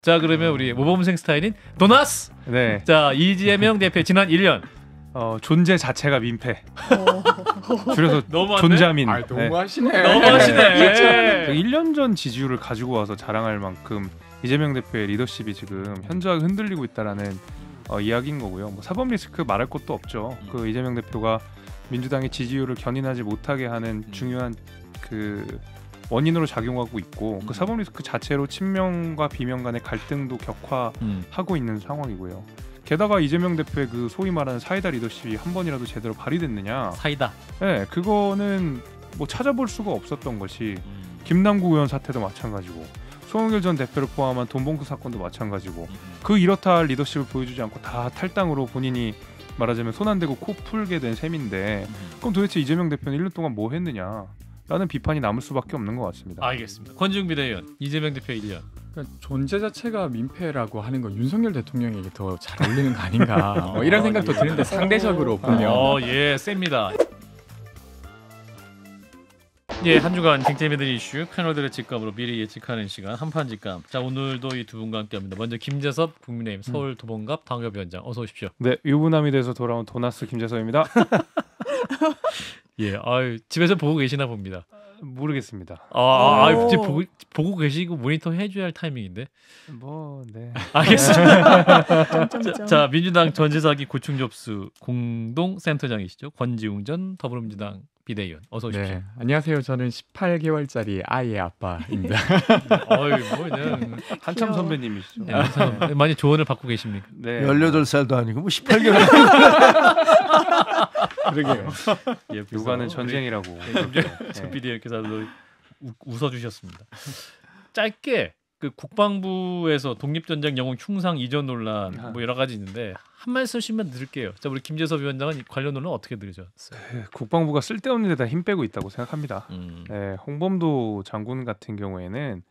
자 그러면 우리 모범생 스타일인 도나스. 네. 자 이재명 대표 지난 1년 어, 존재 자체가 민폐. 어. 줄여서 존자민. 아, 너무 네. 하시네. 너무 하시네. 1년 그 전 지지율을 가지고 와서 자랑할 만큼 이재명 대표의 리더십이 지금 현저하게 흔들리고 있다라는 어, 이야기인 거고요. 뭐 사법 리스크 말할 것도 없죠. 그 이재명 대표가 민주당의 지지율을 견인하지 못하게 하는 중요한 그 원인으로 작용하고 있고 그 음. 그 사법 리스크 자체로 친명과 비명 간의 갈등도 음. 격화하고 있는 상황이고요. 게다가 이재명 대표의 그 소위 말하는 사이다 리더십이 한 번이라도 제대로 발휘됐느냐? 사이다. 네, 그거는 뭐 찾아볼 수가 없었던 것이 음. 김남국 의원 사태도 마찬가지고 송영길 전 대표를 포함한 돈봉투 사건도 마찬가지고 음. 그 이렇다 할 리더십을 보여주지 않고 다 탈당으로 본인이 말하자면 손 안 대고 코 풀게 된 셈인데 음. 그럼 도대체 이재명 대표는 1년 동안 뭐 했느냐? 라는 비판이 남을 수밖에 없는 것 같습니다. 알겠습니다. 권지웅 비대위원, 이재명 대표 1년. 그러니까 존재 자체가 민폐라고 하는 건 윤석열 대통령에게 더 잘 어울리는 거 아닌가 어, 이런 생각도 어, 예. 드는데 상대적으로 보면 어, 예, 셉니다. 예, 한 주간 쟁점이들 이슈 패널들의 직감으로 미리 예측하는 시간 한 판 직감. 자, 오늘도 이 두 분과 함께합니다. 먼저 김재섭 국민의힘 음. 서울 도봉갑 당협위원장 어서 오십시오. 네, 유부남이 돼서 돌아온 도나스 김재섭입니다. 예, 아유, 집에서 보고 계시나 봅니다. 모르겠습니다. 아, 아, 아 보고, 보고 계시고 모니터 해줘야 할 타이밍인데. 뭐, 네. 알겠습니다. 자, 자, 민주당 전제사기 고충 접수 공동 센터장이시죠 권지웅 전 더불어민주당 비대위원 어서 네. 오십시오. 네, 안녕하세요. 저는 18개월짜리 아이의 아빠입니다. 어이 뭐 그냥 한참 선배님이시죠. 네, 네, 많이 조언을 받고 계십니까? 네. 18살도 아니고 뭐 18개월. 그러게요. 예, 요가는 전쟁이라고. 네. 비대위원께서도 웃어 주셨습니다. 짧게 그 국방부에서 독립전쟁 영웅 흉상 이전 논란 아. 뭐 여러 가지 있는데 한 말씀씩만 드릴게요. 자, 우리 김재섭 위원장은 관련 논란 어떻게 들으셨어요? 네, 국방부가 쓸데없는 데다 힘 빼고 있다고 생각합니다. 음. 네, 홍범도 장군 같은 경우에는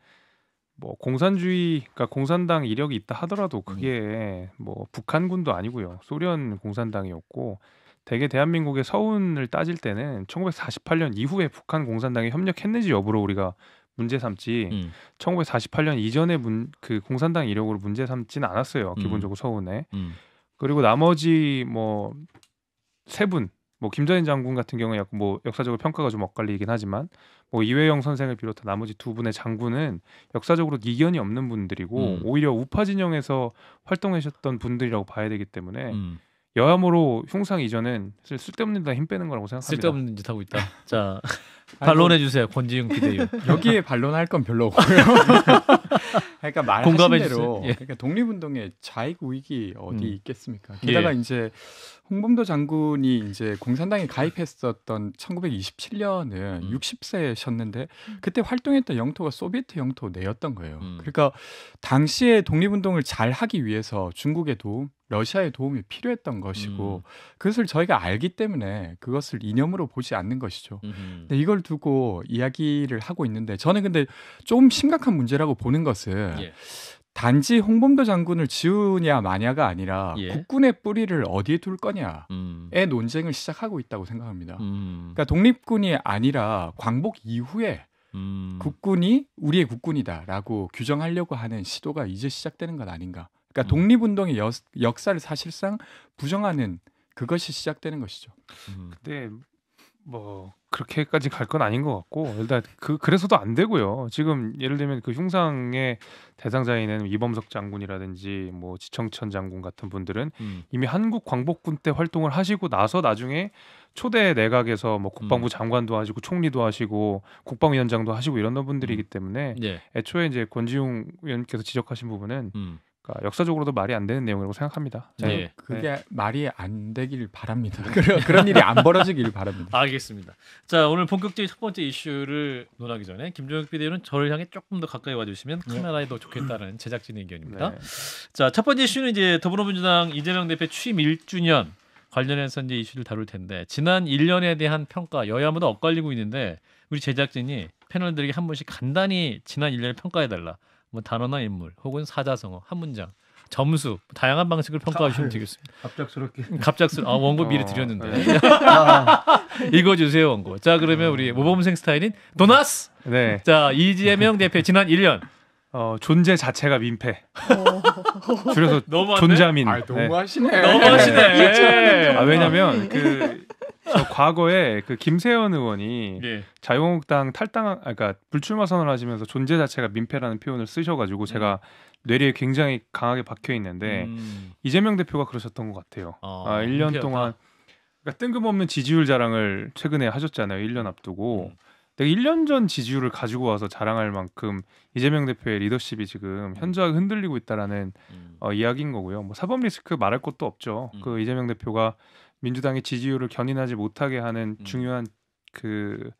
뭐 공산주의, 그러니까 공산당 이력이 있다 하더라도 그게 음. 뭐 북한군도 아니고요, 소련 공산당이었고 대개 대한민국의 서운을 따질 때는 1948년 이후에 북한 공산당이 협력했는지 여부로 우리가 문제 삼지 음. 1948년 이전의 문, 그 공산당 이력으로 문제 삼지는 않았어요. 음. 기본적으로 서운에. 음. 그리고 나머지 뭐 세 분, 뭐 김자인 장군 같은 경우는 약간 뭐 역사적으로 평가가 좀 엇갈리긴 하지만 뭐 이회영 선생을 비롯한 나머지 두 분의 장군은 역사적으로 이견이 없는 분들이고 음. 오히려 우파 진영에서 활동하셨던 분들이라고 봐야 되기 때문에 음. 여야모로 흉상 이전은 쓸데없는 데다 힘 빼는 거라고 생각합니다. 쓸데없는 짓 하고 있다. 자. 반론해 주세요. 권지웅 비대위. 여기에 반론할 건 별로 없고요. 그러니까 말하신 대로 예. 그러니까 독립운동의 자익 우익이 어디 음. 있겠습니까? 게다가 예. 이제 홍범도 장군이 이제 공산당에 가입했었던 1927년은 음. 60세셨는데 그때 활동했던 영토가 소비에트 영토 내였던 거예요. 음. 그러니까 당시에 독립운동을 잘 하기 위해서 중국의 도움, 러시아의 도움이 필요했던 것이고 음. 그것을 저희가 알기 때문에 그것을 이념으로 보지 않는 것이죠. 근데 이걸 이걸 두고 이야기를 하고 있는데 저는 근데 좀 심각한 문제라고 보는 것은 예. 단지 홍범도 장군을 지우냐 마냐가 아니라 예. 국군의 뿌리를 어디에 둘 거냐의 음. 논쟁을 시작하고 있다고 생각합니다. 음. 그러니까 독립군이 아니라 광복 이후에 음. 국군이 우리의 국군이다라고 규정하려고 하는 시도가 이제 시작되는 것 아닌가. 그러니까 음. 독립운동의 여, 역사를 사실상 부정하는 그것이 시작되는 것이죠. 그때 음. 뭐 그렇게까지 갈 건 아닌 것 같고 일단 그 그래서도 안 되고요. 지금 예를 들면 그 흉상의 대상자인 이범석 장군이라든지 뭐 지청천 장군 같은 분들은 음. 이미 한국 광복군 때 활동을 하시고 나서 나중에 초대 내각에서 뭐 국방부 음. 장관도 하시고 총리도 하시고 국방위원장도 하시고 이런 분들이기 음. 때문에 음. 네. 애초에 이제 권지웅 의원께서 지적하신 부분은 음. 그러니까 역사적으로도 말이 안 되는 내용이라고 생각합니다. 네. 네. 그게 네. 말이 안 되길 바랍니다. 그런 일이 안 벌어지길 바랍니다. 알겠습니다. 자 오늘 본격적인 첫 번째 이슈를 논하기 전에 김종혁 비디는 저를 향해 조금 더 가까이 와주시면 네. 카메라에 더 좋겠다는 음. 제작진의 의견입니다. 네. 자첫 번째 이슈는 이제 더불어민주당 이재명 대표 취임 1주년 관련해서 이제 이슈를 다룰 텐데 지난 1년에 대한 평가 여야 모두 엇갈리고 있는데 우리 제작진이 패널들에게 한 번씩 간단히 지난 1년을 평가해 달라. 뭐 단어나 인물 혹은 사자성어 한 문장 점수 다양한 방식을 평가해 주시면 아, 되겠습니다. 갑작스럽게. 음, 갑작스러. 아 원고 미리 어, 드렸는데. 네. 읽어주세요 원고. 자 그러면 우리 음. 모범생 스타일인 도나스. 네. 자 이재명 대표 지난 1년 어, 존재 자체가 민폐. 줄여서 너무 존자민. 아, 너무하시네. 네. 너무하시네. 아, 왜냐면 음. 그 과거에 그 김세현 의원이 예. 자유한국당 탈당, 아, 그러니까 불출마 선언을 하시면서 존재 자체가 민폐라는 표현을 쓰셔가지고 음. 제가 뇌리에 굉장히 강하게 박혀 있는데 음. 이재명 대표가 그러셨던 것 같아요. 아, 아 1년 민폐였다. 동안 그러니까 뜬금없는 지지율 자랑을 최근에 하셨잖아요. 1년 앞두고. 음. 내가 1년 전 지지율을 가지고 와서 자랑할 만큼 이재명 대표의 리더십이 지금 음. 현저하게 흔들리고 있다라는 음. 어, 이야기인 거고요. 뭐 사법 리스크 말할 것도 없죠. 음. 그 이재명 대표가 민주당의 지지율을 견인하지 못하게 하는 음. 중요한 그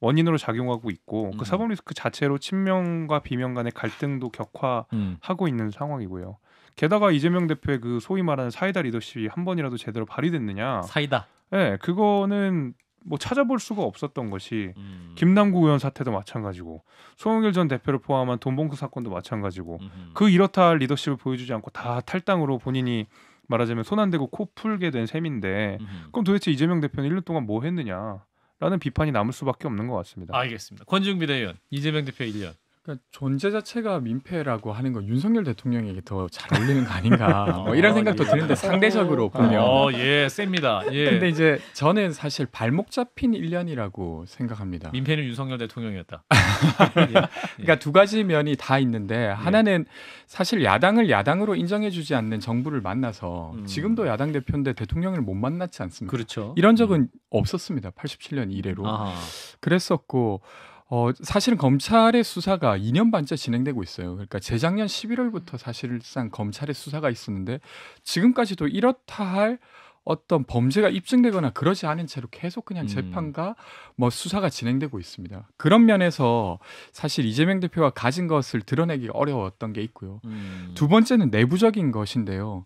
원인으로 작용하고 있고 그 음. 그 사법 리스크 자체로 친명과 비명 간의 갈등도 음. 격화하고 있는 상황이고요. 게다가 이재명 대표의 그 소위 말하는 사이다 리더십이 한 번이라도 제대로 발휘됐느냐? 사이다. 예, 네, 그거는 뭐 찾아볼 수가 없었던 것이 음. 김남구 의원 사태도 마찬가지고 송영길 전 대표를 포함한 돈봉투 사건도 마찬가지고 음. 그 이렇다 할 리더십을 보여주지 않고 다 탈당으로 본인이 말하자면 손 안 대고 코 풀게 된 셈인데 음흠. 그럼 도대체 이재명 대표는 1년 동안 뭐 했느냐? 라는 비판이 남을 수밖에 없는 것 같습니다. 알겠습니다. 권지웅 비대위원 이재명 대표 1년 그러니까 존재 자체가 민폐라고 하는 건 윤석열 대통령에게 더 잘 어울리는 거 아닌가 뭐 이런 아, 생각도 예. 드는데 상대적으로 보면 어, 예 셉니다 예. 근데 이제 저는 사실 발목 잡힌 1년이라고 생각합니다 민폐는 윤석열 대통령이었다 예. 그러니까 예. 두 가지 면이 다 있는데 예. 하나는 사실 야당을 야당으로 인정해주지 않는 정부를 만나서 음. 지금도 야당 대표인데 대통령을 못 만났지 않습니까 그렇죠. 이런 적은 음. 없었습니다 87년 이래로 아하. 그랬었고 어, 사실은 검찰의 수사가 2년 반째 진행되고 있어요. 그러니까 재작년 11월부터 사실상 검찰의 수사가 있었는데 지금까지도 이렇다 할 어떤 범죄가 입증되거나 그러지 않은 채로 계속 그냥 음. 재판과 뭐 수사가 진행되고 있습니다. 그런 면에서 사실 이재명 대표가 가진 것을 드러내기 어려웠던 게 있고요. 음. 두 번째는 내부적인 것인데요.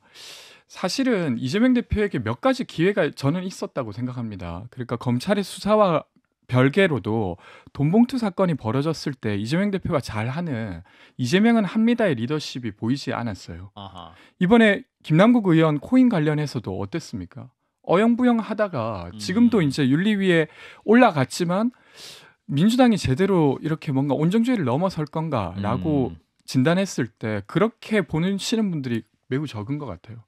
사실은 이재명 대표에게 몇 가지 기회가 저는 있었다고 생각합니다. 그러니까 검찰의 수사와 별개로도 돈봉투 사건이 벌어졌을 때 이재명 대표가 잘하는 이재명은 합니다의 리더십이 보이지 않았어요. 아하. 이번에 김남국 의원 코인 관련해서도 어땠습니까? 어영부영 하다가 지금도 음. 이제 윤리위에 올라갔지만 민주당이 제대로 이렇게 뭔가 온정주의를 넘어설 건가라고 음. 진단했을 때 그렇게 보는 시는 분들이 매우 적은 것 같아요.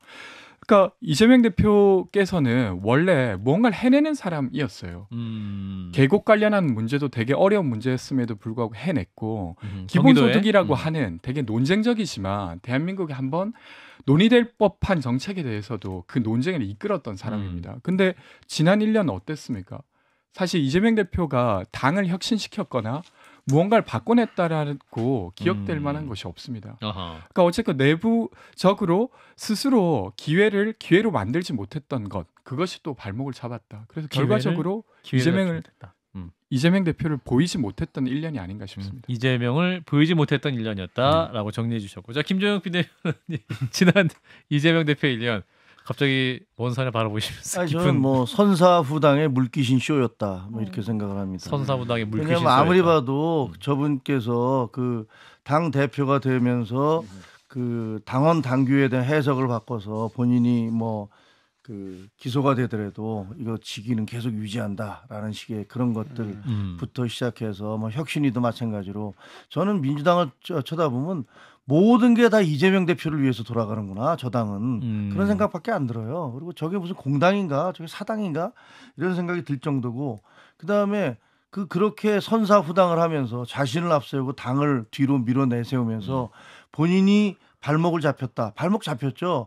그러니까 이재명 대표께서는 원래 뭔가를 해내는 사람이었어요. 음. 계곡 관련한 문제도 되게 어려운 문제였음에도 불구하고 해냈고 음. 기본소득이라고 음. 하는 되게 논쟁적이지만 대한민국이 한번 논의될 법한 정책에 대해서도 그 논쟁을 이끌었던 사람입니다. 음. 근데 지난 1년 어땠습니까? 사실 이재명 대표가 당을 혁신시켰거나 무언가를 바꿔냈다라고 기억될 음. 만한 것이 없습니다. 아하. 그러니까 어쨌든 내부적으로 스스로 기회를 기회로 만들지 못했던 것 그것이 또 발목을 잡았다. 그래서 결과적으로 이재명을 음. 이재명 대표를 보이지 못했던 1년이 아닌가 싶습니다. 음. 이재명을 보이지 못했던 1년이었다라고 음. 정리해 주셨고 자 김종영 비대위원님 지난 이재명 대표 1년 갑자기 원 산에 바라보시면서 아니, 깊은... 뭐 선사후당의 물귀신 쇼였다 뭐 이렇게 음. 생각을 합니다. 선사후당의 물귀신 왜냐하면 쇼였다. 봐도 음. 저분께서 그 당 대표가 되면서 음. 그 당원 당규에 대한 해석을 바꿔서 본인이 뭐그 기소가 되더라도 이거 직위는 계속 유지한다라는 식의 그런 음. 것들부터 음. 시작해서 뭐 혁신이도 마찬가지로 저는 민주당을 쳐다보면 모든 게 다 이재명 대표를 위해서 돌아가는구나 저 당은 음. 그런 생각밖에 안 들어요. 그리고 저게 무슨 공당인가 저게 사당인가 이런 생각이 들 정도고 그 다음에 그 그렇게 선사후당을 하면서 자신을 앞세우고 당을 뒤로 밀어 내세우면서 음. 본인이 발목을 잡혔다. 발목 잡혔죠.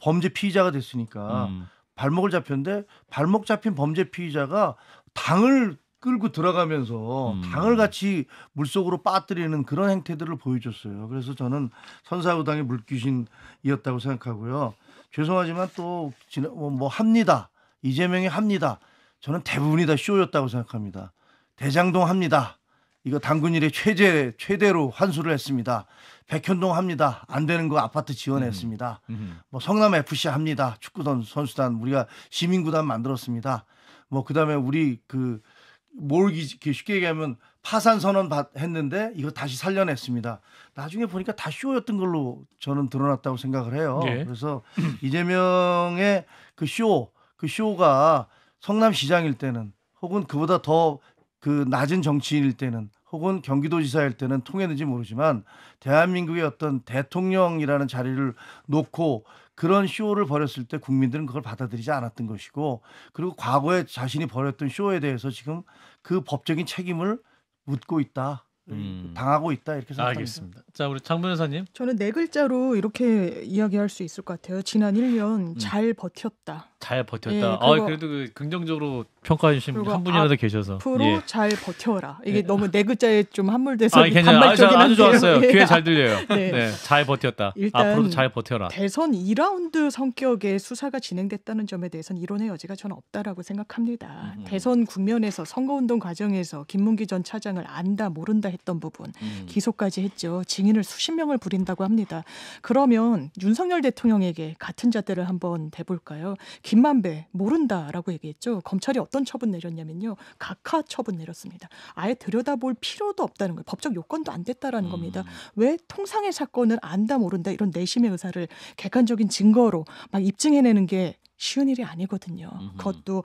범죄 피의자가 됐으니까 음. 발목을 잡혔는데 발목 잡힌 범죄 피의자가 당을 끌고 들어가면서 음. 당을 같이 물속으로 빠뜨리는 그런 행태들을 보여줬어요. 그래서 저는 선사우당의 물귀신이었다고 생각하고요. 죄송하지만 또지뭐 뭐 합니다. 이재명이 합니다. 저는 대부분이 다 쇼였다고 생각합니다. 대장동 합니다. 이거 당근일에 최대 최대로 환수를 했습니다. 백현동 합니다. 안 되는 거 아파트 지원했습니다. 음, 음. 음. 뭐 성남 FC 합니다. 축구선 선수단 우리가 시민구단 만들었습니다. 뭐 그다음에 우리 그뭘 그 쉽게 얘기하면 파산 선언 했는데 이거 다시 살려냈습니다. 나중에 보니까 다 쇼였던 걸로 저는 드러났다고 생각을 해요. 예. 그래서 이재명의 그 쇼, 그 쇼가 성남시장일 때는 혹은 그보다 더그 낮은 정치인일 때는 혹은 경기도지사일 때는 통했는지 모르지만 대한민국의 어떤 대통령이라는 자리를 놓고 그런 쇼를 벌였을 때 국민들은 그걸 받아들이지 않았던 것이고 그리고 과거에 자신이 벌였던 쇼에 대해서 지금 그 법적인 책임을 묻고 있다. 음. 당하고 있다 이렇게 생각합니겠습니다자 우리 장 변호사님. 저는 네 글자로 이렇게 이야기할 수 있을 것 같아요. 지난 1년 음. 버텼다. 잘 버텼다. 예, 아 그래도 그 긍정적으로 평가해 주신 한 분이라도 계셔서 앞으로 예. 잘 버텨라. 이게 예. 너무 네 글자에 좀 함몰돼서 아, 반발적인 아, 아주 좋았어요. 귀에 예. 잘 들려요. 네. 네. 잘 버텼다. 앞으로도 잘 버텨라. 대선 2라운드 성격의 수사가 진행됐다는 점에 대해서는 이론의 여지가 저는 없다라고 생각합니다. 음. 음. 대선 국면에서 선거운동 과정에서 김문기 전 차장을 안다 모른다 했던 부분 음. 기소까지 했죠. 증인을 수십 명을 부린다고 합니다. 그러면 윤석열 대통령에게 같은 자대를 한번 대볼까요? 김만배 모른다라고 얘기했죠. 검찰이 어떤 처분 내렸냐면요. 각하 처분 내렸습니다. 아예 들여다볼 필요도 없다는 거예요. 법적 요건도 안 됐다라는 음. 겁니다. 왜 통상의 사건을 안다 모른다 이런 내심의 의사를 객관적인 증거로 막 입증해내는 게 쉬운 일이 아니거든요. 음흠. 그것도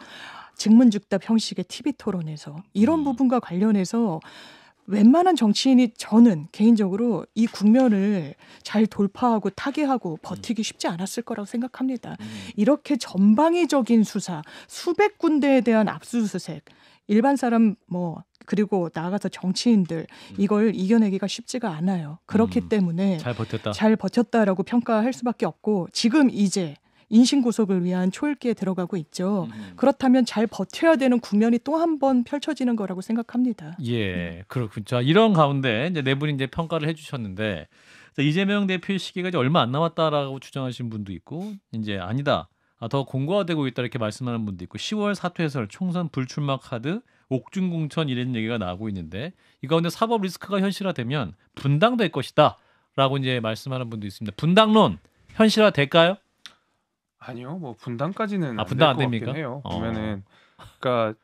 증문즉답 형식의 TV 토론에서 이런 음. 부분과 관련해서 웬만한 정치인이 저는 개인적으로 이 국면을 잘 돌파하고 타개하고 버티기 쉽지 않았을 거라고 생각합니다. 음. 이렇게 전방위적인 수사, 수백 군데에 대한 압수수색, 일반 사람 뭐 그리고 나아가서 정치인들 음. 이걸 이겨내기가 쉽지가 않아요. 그렇기 음, 때문에 잘 버텼다. 잘 버텼다라고 평가할 수밖에 없고 지금 이제 인신 고속을 위한 초읽기에 들어가고 있죠. 음. 그렇다면 잘 버텨야 되는 국면이 또 한 번 펼쳐지는 거라고 생각합니다. 예, 그렇군요. 자, 이런 가운데 이제 네 분이 이제 평가를 해주셨는데 이재명 대표의 시기가 이제 얼마 안 남았다라고 주장하신 분도 있고 이제 아니다. 아, 더 공고화되고 있다 이렇게 말씀하는 분도 있고 10월 사퇴설 총선 불출마 카드 옥중공천 이런 얘기가 나오고 있는데 이 가운데 사법 리스크가 현실화되면 분당될 것이다라고 이제 말씀하는 분도 있습니다. 분당론 현실화될까요? 아니요, 뭐 분당까지는 아, 분당 안, 안 됩니까? 해요. 어. 보면은 그러니까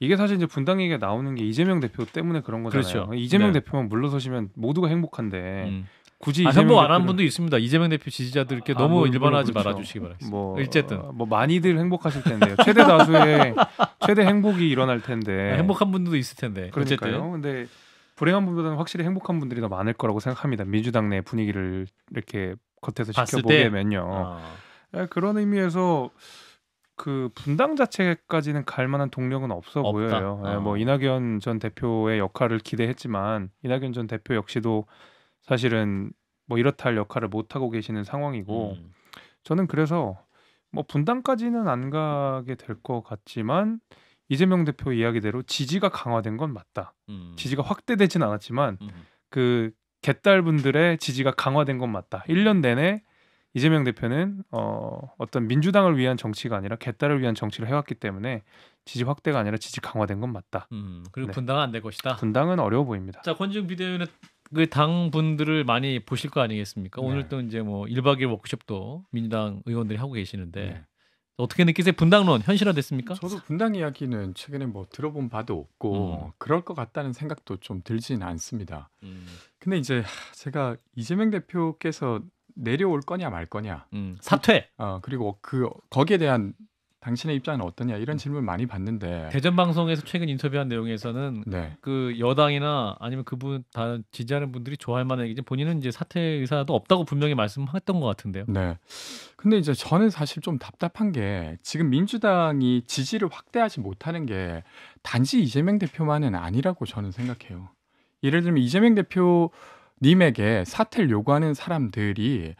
이게 사실 이제 분당 얘기가 나오는 게 이재명 대표 때문에 그런 거잖아요. 그렇죠. 이재명 네. 대표만 물러서시면 모두가 행복한데 음. 굳이 아, 이재명 안한 분도 있습니다. 이재명 대표 지지자들께 아, 너무 아, 뭐, 일반화하지 그렇죠. 말아주시기 바랍니다. 뭐 어쨌든 어, 뭐 많이들 행복하실 텐데 요 최대 다수의 최대 행복이 일어날 텐데 네, 행복한 분들도 있을 텐데 그러니까요. 어쨌든. 근데 불행한 분보다는 확실히 행복한 분들이 더 많을 거라고 생각합니다. 민주당 내 분위기를 이렇게 겉에서 지켜보면요. 그런 의미에서 그 분당 자체까지는 갈 만한 동력은 없어 없다. 보여요. 예, 뭐 어. 뭐 이낙연 전 대표의 역할을 기대했지만 이낙연 전 대표 역시도 사실은 뭐 이렇다 할 역할을 못 하고 계시는 상황이고 음. 저는 그래서 뭐 분당까지는 안 가게 될 것 같지만 이재명 대표 이야기대로 지지가 강화된 건 맞다. 음. 지지가 확대되진 않았지만 음. 그 개딸분들의 지지가 강화된 건 맞다. 1년 내내 이재명 대표는 어, 어떤 민주당을 위한 정치가 아니라 개딸을 위한 정치를 해왔기 때문에 지지 확대가 아니라 지지 강화된 건 맞다. 음, 그리고 네. 분당은 안 될 것이다. 분당은 어려워 보입니다. 자, 권지웅 비대위원은 그당 분들을 많이 보실 거 아니겠습니까? 네. 오늘 또 이제 뭐 1박 2일 워크숍도 민주당 의원들이 하고 계시는데 네. 어떻게 느끼세요? 분당론 현실화 됐습니까? 저도 분당 이야기는 최근에 뭐 들어본 바도 없고 음. 그럴 것 같다는 생각도 좀들지는 않습니다. 음. 근데 이제 제가 이재명 대표께서 내려올 거냐 말 거냐. 음, 사퇴. 어, 그리고 그 거기에 대한 당신의 입장은 어떠냐 이런 질문 많이 받는데 대전 방송에서 최근 인터뷰한 내용에서는 네. 그 여당이나 아니면 그분 다른 지지하는 분들이 좋아할 만한 이제 본인은 이제 사퇴 의사도 없다고 분명히 말씀했던 것 같은데요. 네. 근데 이제 저는 사실 좀 답답한 게 지금 민주당이 지지를 확대하지 못하는 게 단지 이재명 대표만은 아니라고 저는 생각해요. 예를 들면 이재명 대표 님에게 사퇴를 요구하는 사람들이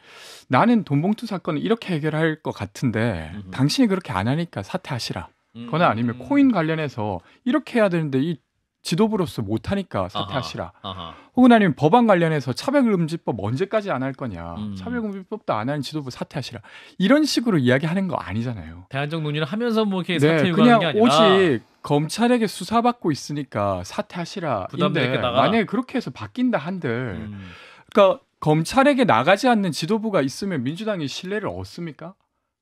나는 돈봉투 사건을 이렇게 해결할 것 같은데 음. 당신이 그렇게 안 하니까 사퇴하시라. 음. 거나 아니면 음. 코인 관련해서 이렇게 해야 되는데 이 지도부로서 못하니까 사퇴하시라. 아하, 아하. 혹은 아니면 법안 관련해서 차별금지법 언제까지 안 할 거냐. 음. 차별금지법도 안 하는 지도부 사퇴하시라. 이런 식으로 이야기하는 거 아니잖아요. 대안적 논의를 하면서 뭐 이렇게 네, 사퇴 요구하는 게 아니라. 오직 검찰에게 수사받고 있으니까 사퇴하시라. 부담되 만약에 그렇게 해서 바뀐다 한들, 음. 그러니까 검찰에게 나가지 않는 지도부가 있으면 민주당이 신뢰를 얻습니까?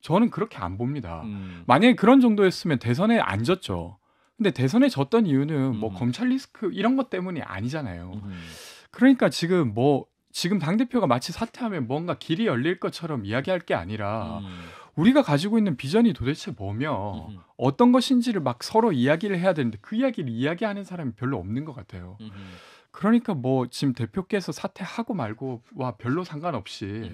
저는 그렇게 안 봅니다. 음. 만약에 그런 정도였으면 대선에 안 졌죠. 근데 대선에 졌던 이유는 뭐 음. 검찰 리스크 이런 것 때문이 아니잖아요. 음. 그러니까 지금 뭐 지금 당 대표가 마치 사퇴하면 뭔가 길이 열릴 것처럼 이야기할 게 아니라. 음. 우리가 가지고 있는 비전이 도대체 뭐며 음흠. 어떤 것인지를 막 서로 이야기를 해야 되는데 그 이야기를 이야기하는 사람이 별로 없는 것 같아요. 음흠. 그러니까 뭐 지금 대표께서 사퇴하고 말고 와 별로 상관없이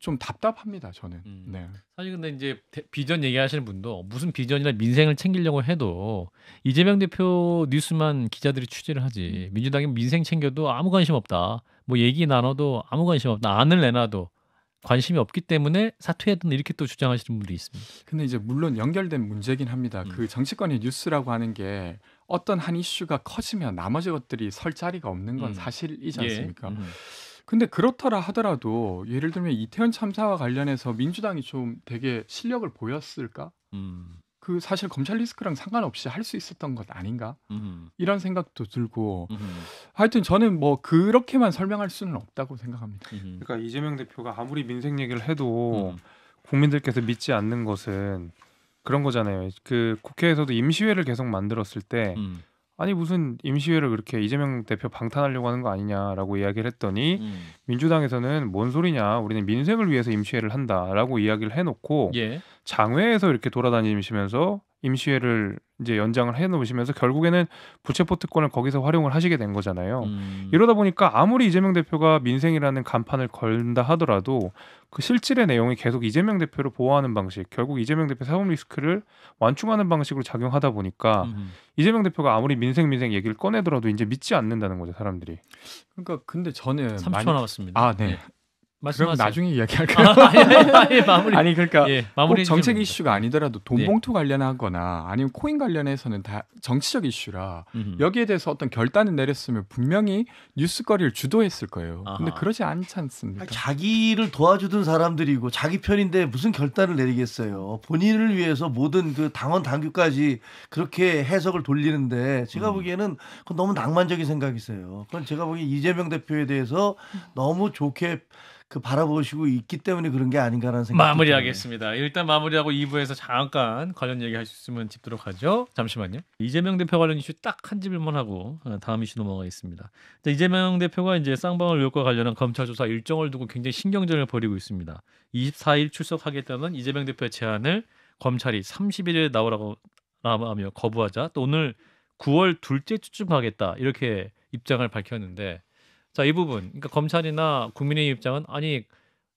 좀 답답합니다 저는. 음. 네. 사실 근데 이제 비전 얘기하시는 분도 무슨 비전이나 민생을 챙기려고 해도 이재명 대표 뉴스만 기자들이 취재를 하지 음. 민주당이 민생 챙겨도 아무 관심 없다. 뭐 얘기 나눠도 아무 관심 없다. 안을 내놔도 관심이 없기 때문에 사퇴했든 이렇게 또 주장하시는 분들이 있습니다. 근데 이제 물론 연결된 문제긴 합니다. 음. 그 정치권의 뉴스라고 하는 게 어떤 한 이슈가 커지면 나머지 것들이 설 자리가 없는 건 음. 사실이지 예. 않습니까? 예. 음. 근데 그렇더라 하더라도 예를 들면 이태원 참사와 관련해서 민주당이 좀 되게 실력을 보였을까? 음. 그 사실 검찰 리스크랑 상관없이 할 수 있었던 것 아닌가 음. 이런 생각도 들고 음. 하여튼 저는 뭐 그렇게만 설명할 수는 없다고 생각합니다. 음. 그러니까 이재명 대표가 아무리 민생 얘기를 해도 음. 국민들께서 믿지 않는 것은 그런 거잖아요. 그 국회에서도 임시회를 계속 만들었을 때 음. 아니 무슨 임시회를 그렇게 이재명 대표 방탄하려고 하는 거 아니냐라고 이야기를 했더니 음. 민주당에서는 뭔 소리냐 우리는 민생을 위해서 임시회를 한다라고 이야기를 해놓고 예. 장외에서 이렇게 돌아다니시면서 임시회를 이제 연장을 해 놓으시면서 결국에는 부채포 트권을 거기서 활용을 하시게 된 거잖아요. 음. 이러다 보니까 아무리 이재명 대표가 민생이라는 간판을 걸다 하더라도 그 실질의 내용이 계속 이재명 대표를 보호하는 방식, 결국 이재명 대표 사법 리스크를 완충하는 방식으로 작용하다 보니까 음. 이재명 대표가 아무리 민생 민생 얘기를 꺼내더라도 이제 믿지 않는다는 거죠, 사람들이. 그러니까 근데 저는 3초 많이... 남았습니다. 아, 네. 네. 말씀하세요. 그럼 나중에 이야기할까요? 아, 예, 예, 예, 마무리. 아니 그러니까 예, 마무리 정책 이슈가 아니더라도 돈봉투 네. 관련하거나 아니면 코인 관련해서는 다 정치적 이슈라 음흠. 여기에 대해서 어떤 결단을 내렸으면 분명히 뉴스거리를 주도했을 거예요. 아하. 근데 그러지 않지 않습니까? 자기를 도와주던 사람들이고 자기 편인데 무슨 결단을 내리겠어요. 본인을 위해서 모든 그 당원 당규까지 그렇게 해석을 돌리는데 제가 음. 보기에는 그건 너무 낭만적인 생각이세요. 그건 제가 보기에 이재명 대표에 대해서 음. 너무 좋게 그 바라보시고 있기 때문에 그런 게 아닌가라는 생각. 마무리하겠습니다. 일단 마무리하고 2부에서 잠깐 관련 얘기할 수 있으면 짚도록 하죠. 잠시만요. 이재명 대표 관련 이슈 딱한 질문만 하고 어, 다음 이슈 넘어가겠습니다. 이재명 대표가 이제 쌍방울 의혹과 관련한 검찰 조사 일정을 두고 굉장히 신경전을 벌이고 있습니다. 24일 출석하겠다는 이재명 대표의 제안을 검찰이 31일에 나오라고 하며 거부하자 또 오늘 9월 둘째 주쯤 하겠다 이렇게 입장을 밝혔는데 자, 이 부분. 그러니까 검찰이나 국민의 입장은 아니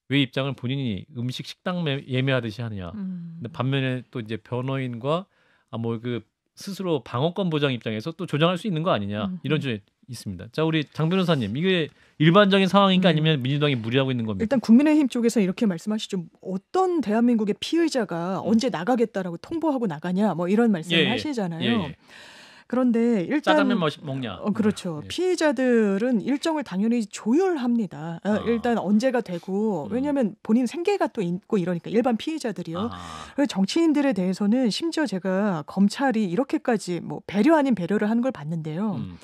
왜 입장을 본인이 음식 식당 매, 예매하듯이 하느냐. 음. 근데 반면에 또 이제 변호인과 아뭐그 스스로 방어권 보장 입장에서 또 조정할 수 있는 거 아니냐 음. 이런 주에 있습니다. 자 우리 장 변호사님 이게 일반적인 상황인가 네. 아니면 민주당이 무리하고 있는 겁니까? 일단 국민의힘 쪽에서 이렇게 말씀하시죠. 뭐 어떤 대한민국의 피의자가 음. 언제 나가겠다라고 통보하고 나가냐 뭐 이런 말씀을 예, 예. 하시잖아요. 예, 예. 그런데 일단 짜장면 먹냐? 어, 그렇죠. 네. 피해자들은 일정을 당연히 조율합니다. 아, 아. 일단 언제가 되고 음. 왜냐하면 본인 생계가 또 있고 이러니까 일반 피해자들이요. 아. 정치인들에 대해서는 심지어 제가 검찰이 이렇게까지 뭐 배려 아닌 배려를 하는 걸 봤는데요. 음.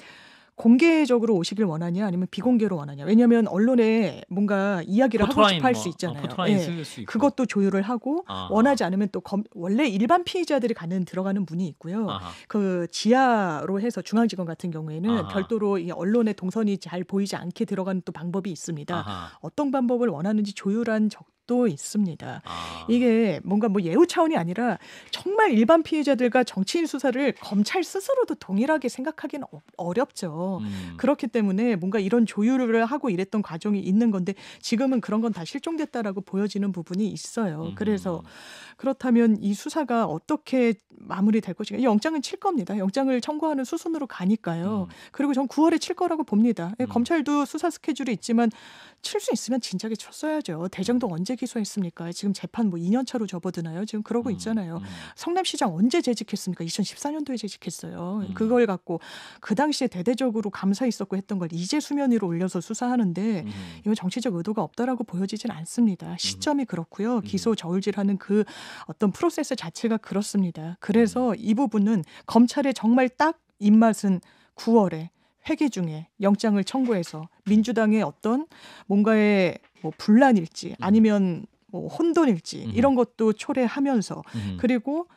공개적으로 오시길 원하냐 아니면 비공개로 원하냐 왜냐하면 언론에 뭔가 이야기를 하고 싶어 할수 뭐, 있잖아요. 어, 예. 그것도 조율을 하고 아하. 원하지 않으면 또 검, 원래 일반 피의자들이 가는 들어가는 문이 있고요. 아하. 그 지하로 해서 중앙지검 같은 경우에는 아하. 별도로 이 언론의 동선이 잘 보이지 않게 들어가는 또 방법이 있습니다. 어떤 방법을 원하는지 조율한 적또 있습니다. 아. 이게 뭔가 뭐 예우 차원이 아니라 정말 일반 피해자들과 정치인 수사를 검찰 스스로도 동일하게 생각하기는 어, 어렵죠. 음. 그렇기 때문에 뭔가 이런 조율을 하고 이랬던 과정이 있는 건데 지금은 그런 건 다 실종됐다라고 보여지는 부분이 있어요. 음. 그래서 그렇다면 이 수사가 어떻게 마무리될 것인가? 영장은 칠 겁니다. 영장을 청구하는 수순으로 가니까요. 음. 그리고 전 9월에 칠 거라고 봅니다. 예, 음. 검찰도 수사 스케줄이 있지만 칠 수 있으면 진작에 쳤어야죠. 대장동 언제 기소했습니까? 지금 재판 뭐 2년 차로 접어드나요? 지금 그러고 음, 있잖아요. 음. 성남시장 언제 재직했습니까? 2014년도에 재직했어요. 음. 그걸 갖고 그 당시에 대대적으로 감사 있었고 했던 걸 이제 수면 위로 올려서 수사하는데 음. 이건 정치적 의도가 없다라고 보여지진 않습니다. 음. 시점이 그렇고요. 음. 기소 저울질하는 그 어떤 프로세스 자체가 그렇습니다. 그래서 이 부분은 검찰의 정말 딱 입맛은 9월에 회기 중에 영장을 청구해서 민주당의 어떤 뭔가의 뭐 분란일지 음. 아니면 뭐 혼돈일지 음. 이런 것도 초래하면서 음. 그리고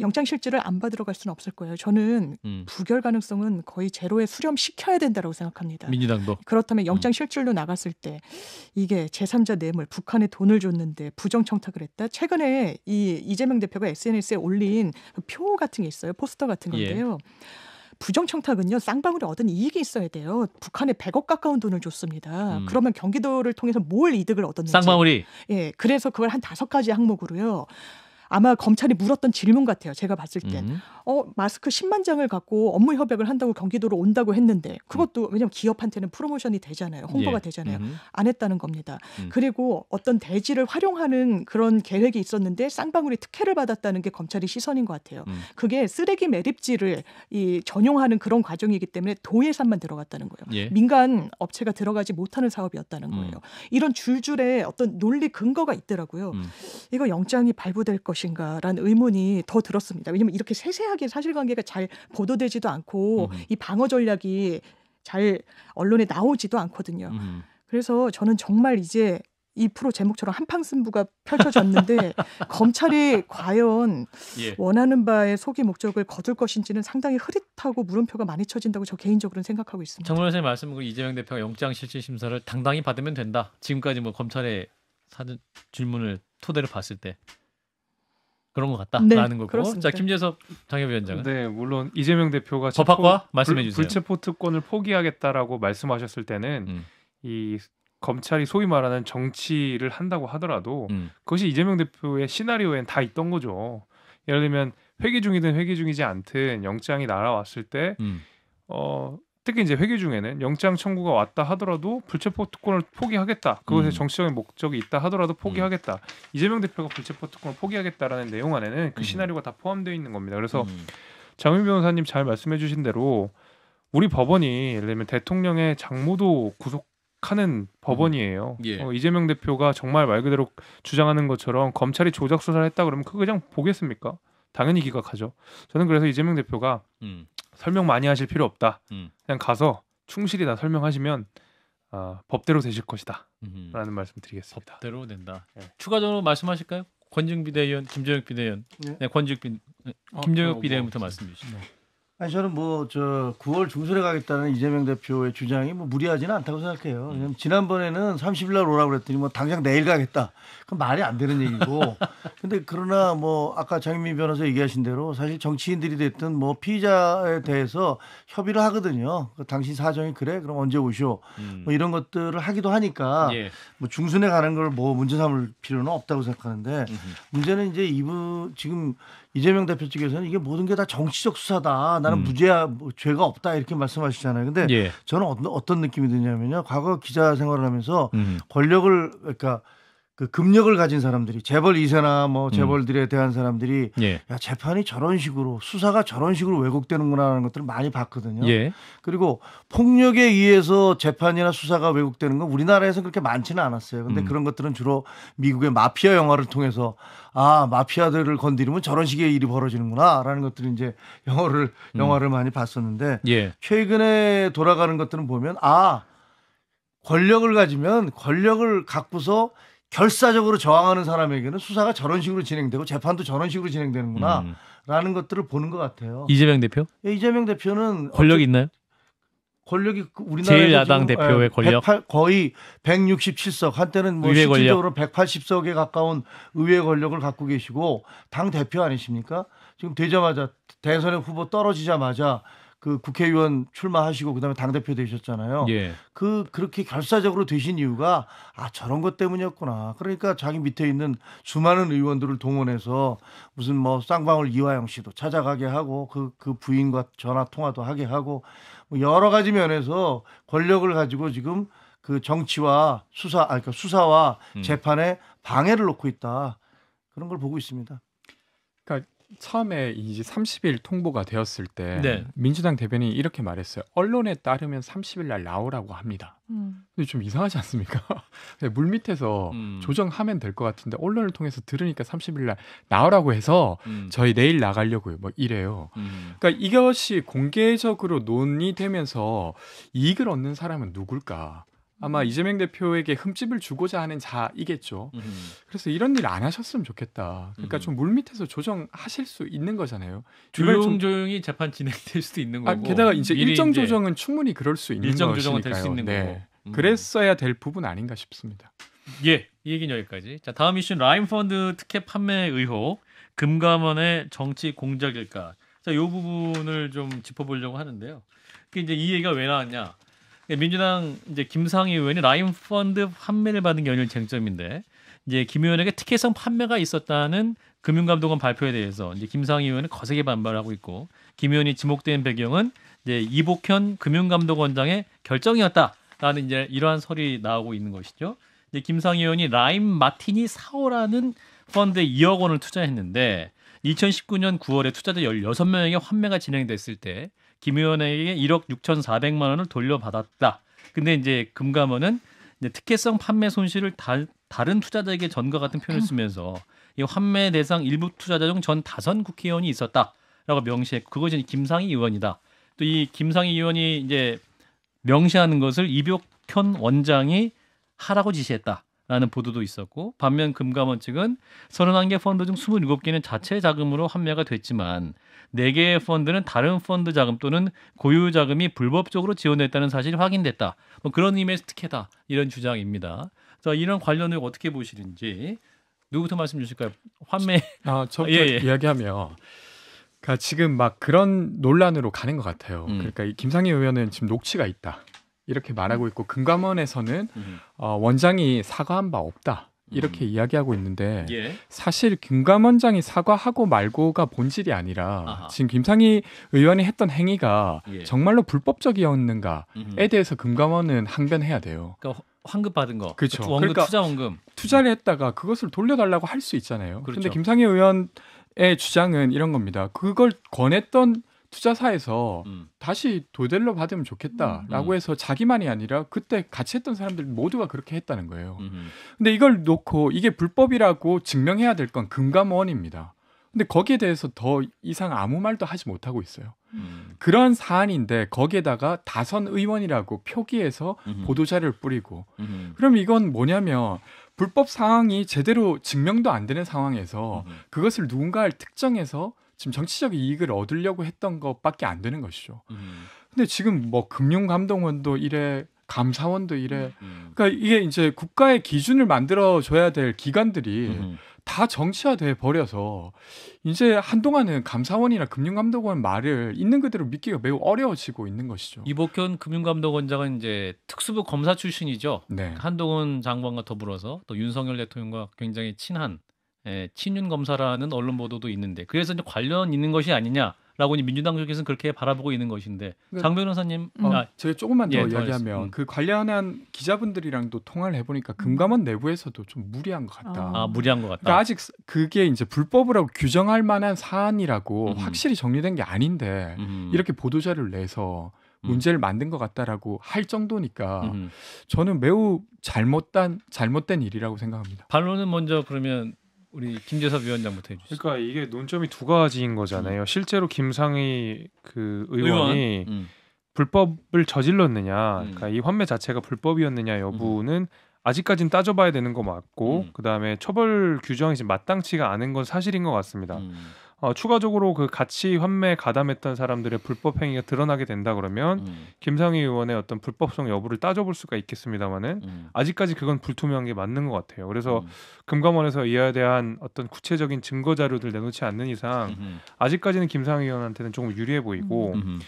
영장 실질을 안 받으러 갈 수는 없을 거예요. 저는 부결 가능성은 거의 제로에 수렴시켜야 된다고 생각합니다. 민주당도 그렇다면 영장 실질로 나갔을 때 이게 제3자 뇌물 북한에 돈을 줬는데 부정 청탁을 했다. 최근에 이 이재명 대표가 SNS에 올린 표 같은 게 있어요. 포스터 같은 예. 건데요. 예. 부정청탁은요 쌍방울이 얻은 이익이 있어야 돼요. 북한에 100억 가까운 돈을 줬습니다. 음. 그러면 경기도를 통해서 뭘 이득을 얻었는지 쌍방울이 예 그래서 그걸 한 다섯 가지 항목으로요. 아마 검찰이 물었던 질문 같아요. 제가 봤을 땐. 음. 어, 마스크 10만 장을 갖고 업무 협약을 한다고 경기도로 온다고 했는데 그것도 음. 왜냐면 기업한테는 프로모션이 되잖아요. 홍보가 예. 되잖아요. 음. 안 했다는 겁니다. 그리고 어떤 대지를 활용하는 그런 계획이 있었는데 쌍방울이 특혜를 받았다는 게 검찰이 시선인 것 같아요. 그게 쓰레기 매립지를 이 전용하는 그런 과정이기 때문에 도예산만 들어갔다는 거예요. 예. 민간 업체가 들어가지 못하는 사업이었다는 거예요. 이런 줄줄에 어떤 논리 근거가 있더라고요. 이거 영장이 발부될 것 것인가라는 의문이 더 들었습니다. 왜냐하면 이렇게 세세하게 사실관계가 잘 보도되지도 않고 음. 이 방어 전략이 잘 언론에 나오지도 않거든요. 음. 그래서 저는 정말 이제 이 프로 제목처럼 한판 승부가 펼쳐졌는데 검찰이 과연 예. 원하는 바의 소기 목적을 거둘 것인지는 상당히 흐릿하고 물음표가 많이 쳐진다고 저 개인적으로는 생각하고 있습니다. 정 변호사님 말씀으 이재명 대표가 영장 실질 심사를 당당히 받으면 된다. 지금까지 뭐 검찰의 사전 질문을 토대로 봤을 때 그런 것 같다라는 네, 거고. 그렇습니다. 자 김재섭 당협위원장은 네 물론 이재명 대표가 법학과 말씀해 주세요. 불체포 특권을 포기하겠다라고 말씀하셨을 때는 음. 이 검찰이 소위 말하는 정치를 한다고 하더라도 음. 그것이 이재명 대표의 시나리오엔 다 있던 거죠. 예를 들면 회기 중이든 회기 중이지 않든 영장이 날아왔을 때 음. 어, 특히 이제 회기 중에는 영장 청구가 왔다 하더라도 불체포 특권을 포기하겠다. 그것에 음. 정치적인 목적이 있다 하더라도 포기하겠다. 음. 이재명 대표가 불체포 특권을 포기하겠다라는 내용 안에는 그 음. 시나리오가 다 포함되어 있는 겁니다. 그래서 음. 장윤 변호사님 잘 말씀해 주신 대로 우리 법원이 예를 들면 대통령의 장모도 구속하는 법원이에요. 음. 예. 어, 이재명 대표가 정말 말 그대로 주장하는 것처럼 검찰이 조작 수사를 했다 그러면 그거 그냥 보겠습니까? 당연히 기각하죠. 저는 그래서 이재명 대표가 음. 설명 많이 하실 필요 없다. 음. 그냥 가서 충실히 다 설명하시면 어, 법대로 되실 것이다라는 말씀드리겠습니다. 법대로 된다. 네. 예. 추가적으로 말씀하실까요? 권증 비대위원, 김재혁 비대위원, 네, 네 권증 비, 어, 어, 뭐. 네, 김재혁 어, 비대위원부터 뭐, 말씀 주시죠. 아니 저는 뭐 저 9월 중순에 가겠다는 이재명 대표의 주장이 뭐 무리하지는 않다고 생각해요. 왜냐면 지난번에는 30일 날 오라고 그랬더니 뭐 당장 내일 가겠다. 그건 말이 안 되는 얘기고. 근데 그러나 뭐 아까 장민 변호사 얘기하신 대로 사실 정치인들이 됐든 뭐 피의자에 대해서 협의를 하거든요. 그 당신 사정이 그래? 그럼 언제 오시오? 음. 뭐 이런 것들을 하기도 하니까 예. 뭐 중순에 가는 걸 뭐 문제 삼을 필요는 없다고 생각하는데 문제는 이제 이분 지금 이재명 대표 측에서는 이게 모든 게 다 정치적 수사다. 나는 음. 무죄야 뭐 죄가 없다 이렇게 말씀하시잖아요. 근데 예. 저는 어떤, 어떤 느낌이 드냐면요. 과거 기자 생활을 하면서 음. 권력을 그러니까 그 금력을 가진 사람들이 재벌 2세나 뭐 음. 재벌들에 대한 사람들이 예. 야, 재판이 저런 식으로 수사가 저런 식으로 왜곡되는구나 라는 것들을 많이 봤거든요. 예. 그리고 폭력에 의해서 재판이나 수사가 왜곡되는 건 우리나라에서 그렇게 많지는 않았어요. 근데 음. 그런 것들은 주로 미국의 마피아 영화를 통해서 아, 마피아들을 건드리면 저런 식의 일이 벌어지는구나라는 것들을 이제 영어를 음. 영화를 많이 봤었는데 예. 최근에 돌아가는 것들은 보면 아 권력을 가지면 권력을 갖고서 결사적으로 저항하는 사람에게는 수사가 저런 식으로 진행되고 재판도 저런 식으로 진행되는구나라는 음. 것들을 보는 것 같아요. 이재명 대표? 예, 이재명 대표는 권력이 있나요? 권력이 그 우리나라 제일 야당 대표의 예, 권력 108, 거의 167석 한때는 뭐 실질적으로 180석에 가까운 의회 권력을 갖고 계시고 당 대표 아니십니까? 지금 되자마자 대선의 후보 떨어지자마자 그 국회의원 출마하시고 그다음에 당 대표 되셨잖아요. 예. 그 그렇게 결사적으로 되신 이유가 아 저런 것 때문이었구나. 그러니까 자기 밑에 있는 수많은 의원들을 동원해서 무슨 뭐 쌍방울 이화영 씨도 찾아가게 하고 그그 그 부인과 전화 통화도 하게 하고 뭐 여러 가지 면에서 권력을 가지고 지금 그 정치와 수사 아 그러니까 수사와 음. 재판에 방해를 놓고 있다. 그런 걸 보고 있습니다. 그러니까 처음에 이제 30일 통보가 되었을 때 네. 민주당 대변인이 이렇게 말했어요. 언론에 따르면 30일 날 나오라고 합니다. 음. 근데 좀 이상하지 않습니까? 네, 물 밑에서 음. 조정하면 될 것 같은데 언론을 통해서 들으니까 30일 날 나오라고 해서 음. 저희 내일 나가려고요. 뭐 이래요. 음. 그러니까 이것이 공개적으로 논의되면서 이익을 얻는 사람은 누굴까? 아마 이재명 대표에게 흠집을 주고자 하는 자이겠죠. 음. 그래서 이런 일 안 하셨으면 좋겠다. 그러니까 음. 좀 물밑에서 조정하실 수 있는 거잖아요. 조용조용히 재판 진행될 수도 있는 아, 거고. 아, 게다가 이제 일정 이제 조정은 충분히 그럴 수 있는 일정 조정은 될 수 있는 네. 거고. 음. 그랬어야 될 부분 아닌가 싶습니다. 예, 이 얘기는 여기까지. 자, 다음 이슈는 라임펀드 특혜 판매 의혹, 금감원의 정치 공작일까. 자, 이 부분을 좀 짚어보려고 하는데요. 이게 이제 이 얘기가 왜 나왔냐? 예, 민주당 이제 김상희 의원이 라임 펀드 판매를 받은 게 연일 쟁점인데 이제 김 의원에게 특혜성 판매가 있었다는 금융감독원 발표에 대해서 이제 김상희 의원은 거세게 반발하고 있고 김 의원이 지목된 배경은 이제 이복현 금융감독원장의 결정이었다라는 이제 이러한 설이 나오고 있는 것이죠. 이제 김상희 의원이 라임 마티니 사오라는 펀드에 2억 원을 투자했는데 2019년 9월에 투자자 16명에게 환매가 진행됐을 때김 의원에게 1억 6,400만 원을 돌려받았다. 근데 이제 금감원은 이제 특혜성 판매 손실을 다, 다른 투자자에게 전과 같은 표현을 쓰면서 이 환매 대상 일부 투자자 중 전 다선 국회의원이 있었다라고 명시해 그것이 김상희 의원이다. 또 이 김상희 의원이 이제 명시하는 것을 이병현 원장이 하라고 지시했다. 라는 보도도 있었고 반면 금감원 측은 31개 펀드 중 27개는 자체 자금으로 판매가 됐지만 4개의 펀드는 다른 펀드 자금 또는 고유 자금이 불법적으로 지원됐다는 사실이 확인됐다. 뭐 그런 의미에서 특혜다. 이런 주장입니다. 자, 이런 관련을 어떻게 보시는지 누구부터 말씀 주실까요? 환매 아, 저음 예, 예. 이야기하며 그러니까 지금 막 그런 논란으로 가는 것 같아요. 음. 그러니까 이 김상희 의원은 지금 녹취가 있다. 이렇게 말하고 있고 금감원에서는 음. 어, 원장이 사과한 바 없다. 이렇게 음. 이야기하고 있는데 예. 사실 금감원장이 사과하고 말고가 본질이 아니라 아하. 지금 김상희 의원이 했던 행위가 예. 정말로 불법적이었는가에 대해서 금감원은 항변해야 돼요. 그러니까 환급 받은 거, 그렇죠. 그 원금, 그러니까 투자 원금 투자를 했다가 그것을 돌려달라고 할 수 있잖아요. 그런데 그렇죠. 김상희 의원의 주장은 이런 겁니다. 그걸 권했던 투자사에서 음. 다시 도델로 받으면 좋겠다라고 음. 해서 자기만이 아니라 그때 같이 했던 사람들 모두가 그렇게 했다는 거예요. 음. 근데 이걸 놓고 이게 불법이라고 증명해야 될 건 금감원입니다. 근데 거기에 대해서 더 이상 아무 말도 하지 못하고 있어요. 음. 그런 사안인데 거기에다가 다선 의원이라고 표기해서 음 보도자를 뿌리고 음 그럼 이건 뭐냐면 불법 상황이 제대로 증명도 안 되는 상황에서 음 그것을 누군가를 특정해서 지금 정치적 이익을 얻으려고 했던 것밖에 안 되는 것이죠. 음. 근데 지금 뭐 금융감독원도 이래 감사원도 이래. 음. 그러니까 이게 이제 국가의 기준을 만들어 줘야 될 기관들이 음. 다 정치화돼 버려서 이제 한동안은 감사원이나 금융감독원 말을 있는 그대로 믿기가 매우 어려워지고 있는 것이죠. 이복현 금융감독원장은 이제 특수부 검사 출신이죠. 네. 한동훈 장관과 더불어서 또 윤석열 대통령과 굉장히 친한 예, 친윤 검사라는 언론 보도도 있는데 그래서 이제 관련 있는 것이 아니냐라고 이제 민주당 쪽에서는 그렇게 바라보고 있는 것인데 그러니까 장 변호사님 어, 아, 제가 조금만 더 예, 이야기하면 음. 그 관련한 기자분들이랑도 통화를 해보니까 음. 금감원 내부에서도 좀 무리한 것 같다. 아, 무리한 것 같다. 그러니까 아직 그게 이제 불법이라고 규정할 만한 사안이라고 음. 확실히 정리된 게 아닌데 음. 이렇게 보도자를 내서 음. 문제를 만든 것 같다라고 할 정도니까 저는 매우 잘못된 잘못된 일이라고 생각합니다. 반론은 먼저 그러면 우리 김재섭 위원장부터 해주시죠. 그러니까 이게 논점이 두 가지인 거잖아요. 음. 실제로 김상희 그 의원이 의원. 음. 불법을 저질렀느냐, 음. 그러니까 이 환매 자체가 불법이었느냐 여부는 음. 아직까지는 따져봐야 되는 거 맞고, 음. 그 다음에 처벌 규정이 지금 마땅치가 않은 건 사실인 것 같습니다. 음. 어, 추가적으로 그 같이 환매 가담했던 사람들의 불법 행위가 드러나게 된다 그러면 음. 김상희 의원의 어떤 불법성 여부를 따져볼 수가 있겠습니다만은 음. 아직까지 그건 불투명한 게 맞는 것 같아요. 그래서 음. 금감원에서 이에 대한 어떤 구체적인 증거 자료들 내놓지 않는 이상 아직까지는 김상희 의원한테는 조금 유리해 보이고 음.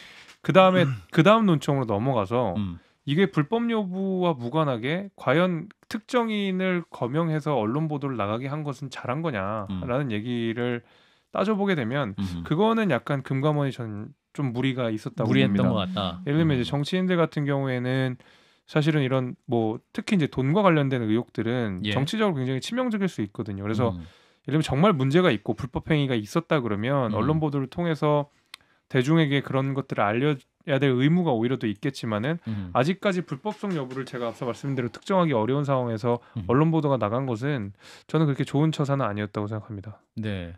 그 다음에 그 다음 논점으로 넘어가서. 음. 이게 불법 여부와 무관하게 과연 특정인을 거명해서 언론 보도를 나가게 한 것은 잘한 거냐라는 음. 얘기를 따져보게 되면 음흠. 그거는 약간 금감원이 전 좀 무리가 있었다고 무리했던 봅니다. 것 같다. 예를 들면 음. 이제 정치인들 같은 경우에는 사실은 이런 뭐 특히 이제 돈과 관련된 의혹들은 예. 정치적으로 굉장히 치명적일 수 있거든요. 그래서 음. 예를 들면 정말 문제가 있고 불법 행위가 있었다 그러면 음. 언론 보도를 통해서 대중에게 그런 것들을 알려 해야 될 의무가 오히려 더 있겠지만은 음. 아직까지 불법성 여부를 제가 앞서 말씀드린 대로 특정하기 어려운 상황에서 음. 언론 보도가 나간 것은 저는 그렇게 좋은 처사는 아니었다고 생각합니다. 네.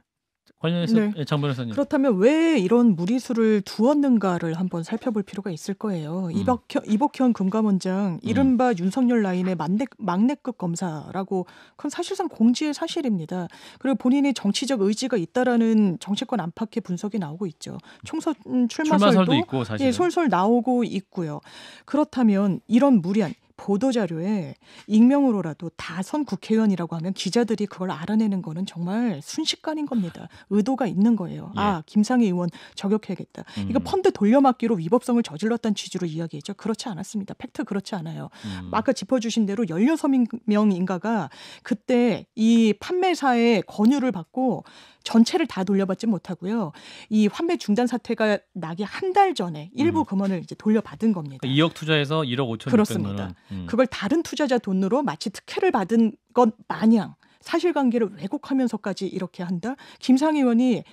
관련해서 네. 예, 장 변호사님. 그렇다면 왜 이런 무리수를 두었는가를 한번 살펴볼 필요가 있을 거예요. 음. 이박현, 이복현 금감원장 음. 이른바 음. 윤석열 라인의 막내, 막내급 검사라고 그건 사실상 공지의 사실입니다. 그리고 본인이 정치적 의지가 있다라는 정치권 안팎의 분석이 나오고 있죠. 총선 출마설도, 출마설도 있고 사실 예, 솔솔 나오고 있고요. 그렇다면 이런 무리한 보도자료에 익명으로라도 다선 국회의원이라고 하면 기자들이 그걸 알아내는 거는 정말 순식간인 겁니다. 의도가 있는 거예요. 예. 아, 김상희 의원 저격해야겠다. 음. 이거 펀드 돌려막기로 위법성을 저질렀다는 취지로 이야기했죠. 그렇지 않았습니다. 팩트 그렇지 않아요. 음. 아까 짚어주신 대로 16명 인가가 그때 이 판매사의 권유를 받고 전체를 다 돌려받지 못하고요. 이 환매 중단 사태가 나기 한 달 전에 일부 음. 금원을 이제 돌려받은 겁니다. 2억 투자에서 1억 5천 그렇습니다. 음. 그걸 다른 투자자 돈으로 마치 특혜를 받은 것 마냥 사실관계를 왜곡하면서까지 이렇게 한다. 김상 의원이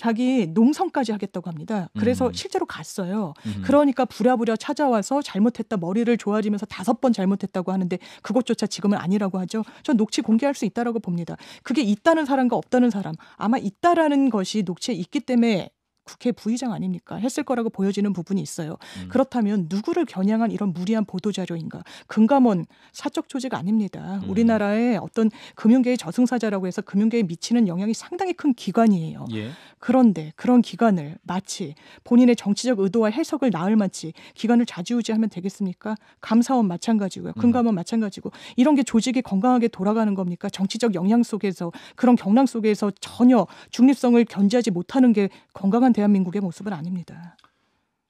자기 농성까지 하겠다고 합니다. 그래서 음. 실제로 갔어요. 음. 그러니까 부랴부랴 찾아와서 잘못했다 머리를 조아리면서 다섯 번 잘못했다고 하는데 그것조차 지금은 아니라고 하죠. 전 녹취 공개할 수 있다라고 봅니다. 그게 있다는 사람과 없다는 사람 아마 있다라는 것이 녹취에 있기 때문에 국회 부의장 아닙니까? 했을 거라고 보여지는 부분이 있어요. 음. 그렇다면 누구를 겨냥한 이런 무리한 보도자료인가? 금감원 사적 조직 아닙니다. 음. 우리나라의 어떤 금융계의 저승사자라고 해서 금융계에 미치는 영향이 상당히 큰 기관이에요. 예. 그런데 그런 기관을 마치 본인의 정치적 의도와 해석을 나을 만치 기관을 좌지우지하면 되겠습니까? 감사원 마찬가지고요. 음. 금감원 음. 마찬가지고 이런 게 조직이 건강하게 돌아가는 겁니까? 정치적 영향 속에서 그런 경랑 속에서 전혀 중립성을 견지하지 못하는 게 건강한 대한민국의 모습은 아닙니다.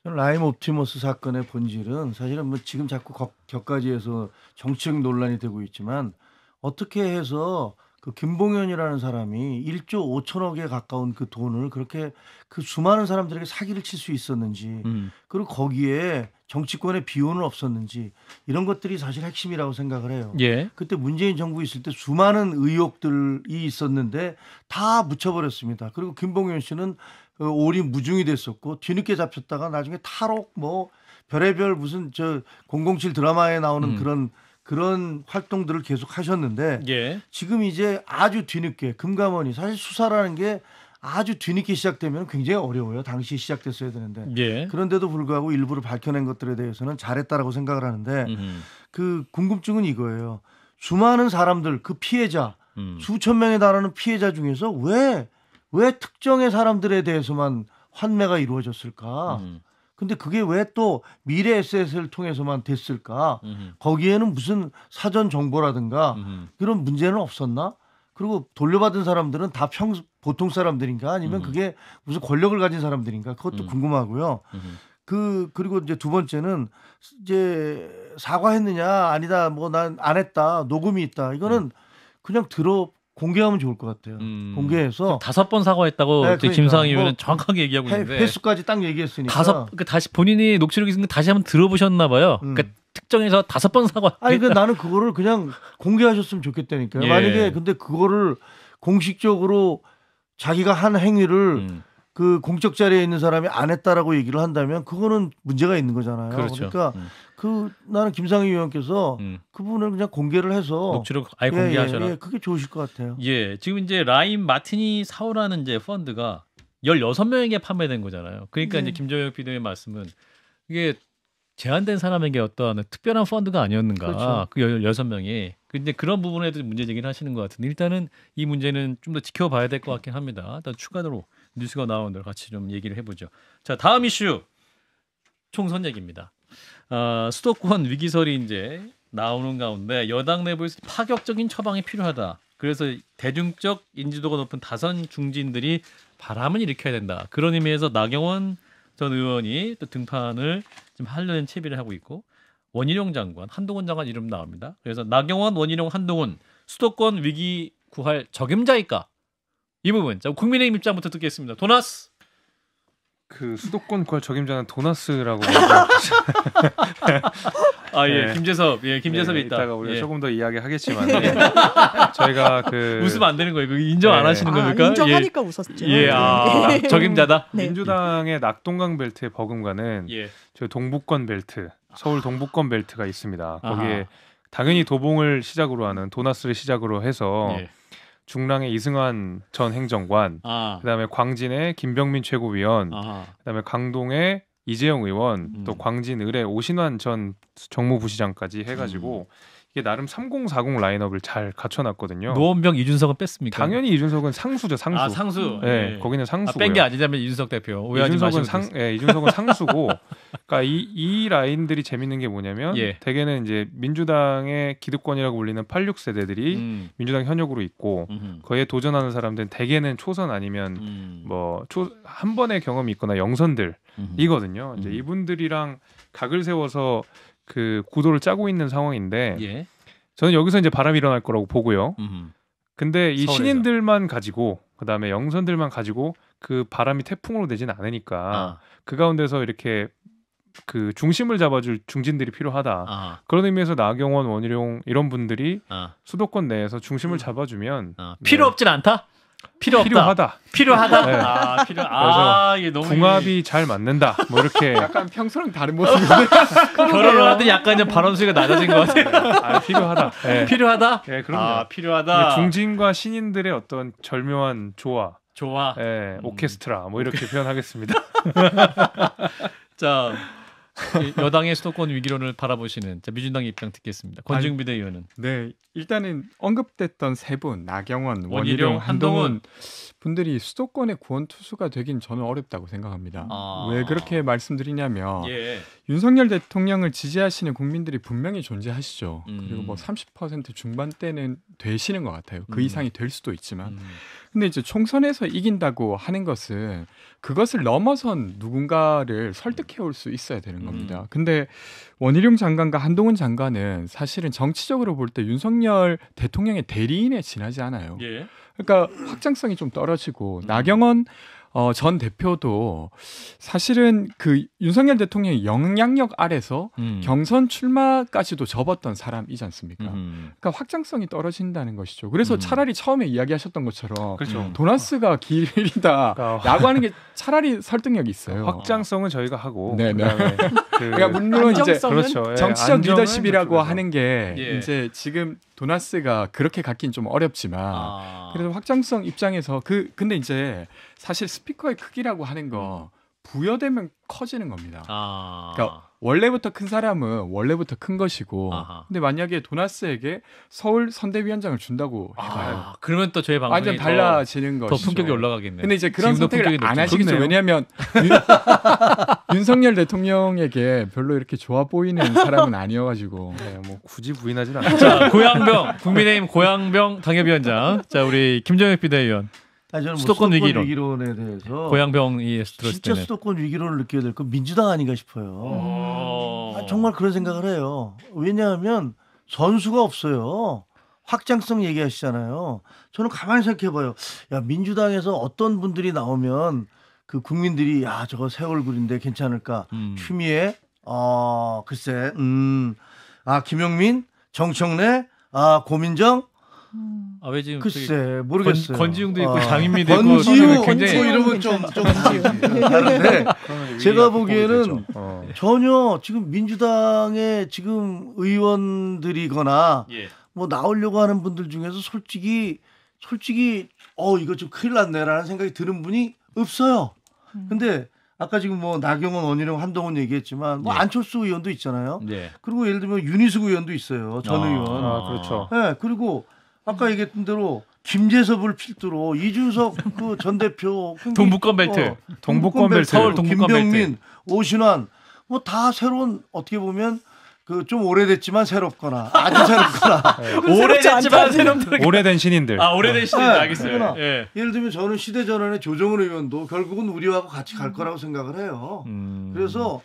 라임 옵티머스 사건의 본질은 사실은 뭐 지금 자꾸 격가지에서 정치적 논란이 되고 있지만 어떻게 해서 그 김봉현이라는 사람이 1조 5천억에 가까운 그 돈을 그렇게 그 수많은 사람들에게 사기를 칠 수 있었는지 음. 그리고 거기에 정치권의 비호는 없었는지 이런 것들이 사실 핵심이라고 생각을 해요. 예. 그때 문재인 정부 있을 때 수많은 의혹들이 있었는데 다 묻혀버렸습니다. 그리고 김봉현 씨는 오리 무중이 됐었고 뒤늦게 잡혔다가 나중에 탈옥 뭐 별의별 무슨 저007 드라마에 나오는 음. 그런 그런 활동들을 계속 하셨는데 예. 지금 이제 아주 뒤늦게 금감원이 사실 수사라는 게 아주 뒤늦게 시작되면 굉장히 어려워요. 당시 시작됐어야 되는데 예. 그런데도 불구하고 일부러 밝혀낸 것들에 대해서는 잘했다라고 생각을 하는데 음흠. 그 궁금증은 이거예요. 수많은 사람들 그 피해자 음. 수천 명에 달하는 피해자 중에서 왜왜 특정의 사람들에 대해서만 환매가 이루어졌을까? 음. 근데 그게 왜 또 미래 에셋을 통해서만 됐을까? 음. 거기에는 무슨 사전 정보라든가 음. 이런 문제는 없었나? 그리고 돌려받은 사람들은 다 평, 보통 사람들인가? 아니면 그게 무슨 권력을 가진 사람들인가? 그것도 음. 궁금하고요. 그, 그리고 이제 두 번째는 이제 사과했느냐? 아니다. 뭐 난 안 했다. 녹음이 있다. 이거는 음. 그냥 들어 공개하면 좋을 것 같아요. 음. 공개해서 그 다섯 번 사과했다고 네, 그러니까. 김상희 의원은 뭐 정확하게 얘기하고 회, 있는데 횟수까지 딱 얘기했으니까 다섯 그러니까 다시 본인이 녹취록 이 있는 거 다시 한번 들어보셨나 봐요. 음. 그러니까 특정해서 다섯 번 사과. 아니 그 나는 그거를 그냥 공개하셨으면 좋겠다니까요. 예. 만약에 근데 그거를 공식적으로 자기가 한 행위를 음. 그 공적 자리에 있는 사람이 안 했다라고 얘기를 한다면 그거는 문제가 있는 거잖아요. 그렇죠. 그러니까 음. 그 나는 김상희 의원께서 음. 그분을 그냥 공개를 해서 녹취록 아예 공개하셔라. 예, 예, 예, 그게 좋으실 것 같아요. 예, 지금 이제 라임 마틴이 사오라는 이제 펀드가 16명에게 판매된 거잖아요. 그러니까 네. 이제 김정혁 비대의 말씀은 이게 제한된 사람에게 어떠한 특별한 펀드가 아니었는가. 그렇죠. 그 16명이. 근데 그 그런 부분에도 문제 제기를 하시는 것 같은데 일단은 이 문제는 좀 더 지켜봐야 될 것 같긴 합니다. 일단 추가로 뉴스가 나온 대로 같이 좀 얘기를 해보죠. 자, 다음 이슈. 총선 얘기입니다. 어, 수도권 위기설이 이제 나오는 가운데 여당 내부에서 파격적인 처방이 필요하다. 그래서 대중적 인지도가 높은 다선 중진들이 바람을 일으켜야 된다. 그런 의미에서 나경원 전 의원이 또 등판을 좀금 하려는 채비를 하고 있고 원희룡 장관, 한동훈 장관 이름 나옵니다. 그래서 나경원, 원희룡, 한동훈 수도권 위기 구할 적임자일까? 이 부분. 자, 국민의힘 입장부터 듣겠습니다. 도나스. 그 수도권 구 적임자는 도나스라고. 아 예, 네. 김재섭, 예, 김재섭 네, 있다. 이따가 우리가 예. 조금 더 이야기하겠지만 예. 네. 저희가 그 웃으면 안 되는 거예요. 인정 네. 안 하시는 아, 겁니까? 인정하니까 예. 웃었죠. 예, 아, 네. 아 적임자다. 네. 민주당의 낙동강 벨트의 버금가는 예. 저 동북권 벨트, 서울 동북권 벨트가 있습니다. 거기에 아하. 당연히 도봉을 시작으로 하는 도나스를 시작으로 해서. 예. 중랑의 이승환 전 행정관, 아. 그다음에 광진의 김병민 최고위원, 아 그다음에 강동의 이재영 의원, 음. 또 광진 의뢰 오신환 전 정무부시장까지 해가지고 음. 이게 나름 3040 라인업을 잘 갖춰놨거든요. 노원병 이준석은 뺐습니까? 당연히 이준석은 상수죠 상수. 아 상수. 네, 네. 거기는 상수. 아, 뺀게 아니자면 이준석 대표. 오해하지 이준석은 상, 예, 네, 이준석은 상수고. 그러니까 이, 이 라인들이 재밌는 게 뭐냐면 예. 대개는 이제 민주당의 기득권이라고 불리는 86세대들이 음. 민주당 현역으로 있고 거기에 도전하는 사람들은 대개는 초선 아니면 음. 뭐한 번의 경험이 있거나 영선들이거든요. 이제 음. 이분들이랑 각을 세워서 그 구도를 짜고 있는 상황인데 예. 저는 여기서 이제 바람이 일어날 거라고 보고요. 음흠. 근데 이 서울에서. 신인들만 가지고 그다음에 영선들만 가지고 그 바람이 태풍으로 되진 않으니까 아. 그 가운데서 이렇게 그 중심을 잡아줄 중진들이 필요하다. 아. 그런 의미에서 나경원, 원희룡 이런 분들이 아. 수도권 내에서 중심을 음. 잡아주면 아. 필요 네. 없진 않다. 필요 필요하다. 필요하다. 네. 아, 필요. 아, 이게 너무 궁합이 잘 맞는다. 뭐 이렇게 약간 평소랑 다른 모습이 결혼을 하더니 약간 이제 발언 수위가 낮아진 것 같아요. 네. 아, 필요하다. 네. 필요하다. 네, 그럼요. 아, 필요하다. 중진과 신인들의 어떤 절묘한 조화. 조화. 예, 네, 음. 오케스트라 뭐 이렇게 표현하겠습니다. 자, 여당의 수도권 위기론을 바라보시는 자, 민주당의 입장 듣겠습니다. 권중비 아, 대의원은 네 일단은 언급됐던 세 분 나경원, 원희룡, 한동훈 분들이 수도권의 구원 투수가 되긴 저는 어렵다고 생각합니다. 아. 왜 그렇게 말씀드리냐면 예. 윤석열 대통령을 지지하시는 국민들이 분명히 존재하시죠. 음. 그리고 뭐 30% 중반대는 되시는 것 같아요. 그 음. 이상이 될 수도 있지만. 음. 근데 이제 총선에서 이긴다고 하는 것은 그것을 넘어선 누군가를 설득해 올 수 있어야 되는 음. 겁니다. 근데 원희룡 장관과 한동훈 장관은 사실은 정치적으로 볼 때 윤석열 대통령의 대리인에 지나지 않아요. 예. 그러니까 확장성이 좀 떨어지고 음. 나경원 어, 전 대표도 사실은 그 윤석열 대통령의 영향력 아래서 음. 경선 출마까지도 접었던 사람이지 않습니까? 음. 그러니까 확장성이 떨어진다는 것이죠. 그래서 음. 차라리 처음에 이야기하셨던 것처럼 그렇죠. 음. 도나스가 아. 길이다라고 그러니까. 하는 게 차라리 설득력이 있어요. 확장성은 저희가 하고 네네. 네. 그 그러니까 물론 이제 그렇죠. 예, 예, 정치적 리더십이라고 하는 게 예. 이제 지금 도나스가 그렇게 갖긴 좀 어렵지만 아. 그래도 확장성 입장에서 그 근데 이제 사실 스피커의 크기라고 하는 거 음. 부여되면 커지는 겁니다. 아... 그러니까 원래부터 큰 사람은 원래부터 큰 것이고 아하. 근데 만약에 도나스에게 서울 선대위원장을 준다고 아, 해봐요. 아, 그러면 또 저희 방송이 완전 달라지는 것이더 품격이 올라가겠네요. 근데 이제 그런 선택을 안 하시겠죠. 왜냐하면 윤, 석열 대통령에게 별로 이렇게 좋아 보이는 사람은 아니어가지고 네, 뭐 굳이 부인하진 않죠. 고양병 국민의힘 고양병 당협위원장 자 우리 김정혁 비대위원 아니, 저는 뭐 수도권, 수도권 위기론. 위기론에 대해서 고양병이 들었을 진짜 때는. 수도권 위기론을 느껴야 될건 민주당 아닌가 싶어요. 음. 아, 정말 그런 생각을 해요. 왜냐하면 선수가 없어요. 확장성 얘기하시잖아요. 저는 가만히 생각해봐요. 야 민주당에서 어떤 분들이 나오면 그 국민들이 야 저거 새 얼굴인데 괜찮을까? 음. 추미애, 어 글쎄, 음아 김용민, 정청래, 아 고민정, 아왜 지금 글쎄 모르겠어요. 건, 지웅도 있고 아, 장인미도 있고 건지웅 굉장히 이름은 좀좀 다른데 제가 보기에는 어. 전혀 지금 민주당의 지금 의원들이거나 예. 뭐 나오려고 하는 분들 중에서 솔직히 솔직히 어 이거 좀 큰일 났네라는 생각이 드는 분이 없어요. 음. 근데 아까 지금 뭐 나경원, 원희룡, 한동훈 얘기했지만 뭐 네. 안철수 의원도 있잖아요. 네. 그리고 예를 들면 윤희숙 의원도 있어요. 전 아, 의원. 아, 그렇죠. 예. 네, 그리고 아까 얘기했던 대로 김재섭을 필두로 이준석 그 전 대표 어, 동북권 벨트, 어, 동북권 벨트, 서울 동북권 김병민, 벨트. 오신환 뭐 다 새로운 어떻게 보면 그 좀 오래됐지만 새롭거나 아주 새롭거나 네. 오래됐지만 새롭 오래된 신인들 아 오래된 네. 신인들 네. 알겠어요. 네. 예. 예를 들면 저는 시대전환의 조정은 의원도 결국은 우리하고 같이 갈 거라고 생각을 해요. 음. 그래서